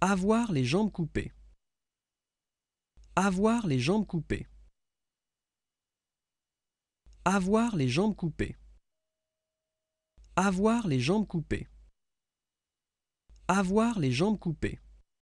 Avoir les jambes coupées. Avoir les jambes coupées. Avoir les jambes coupées. Avoir les jambes coupées. Avoir les jambes coupées.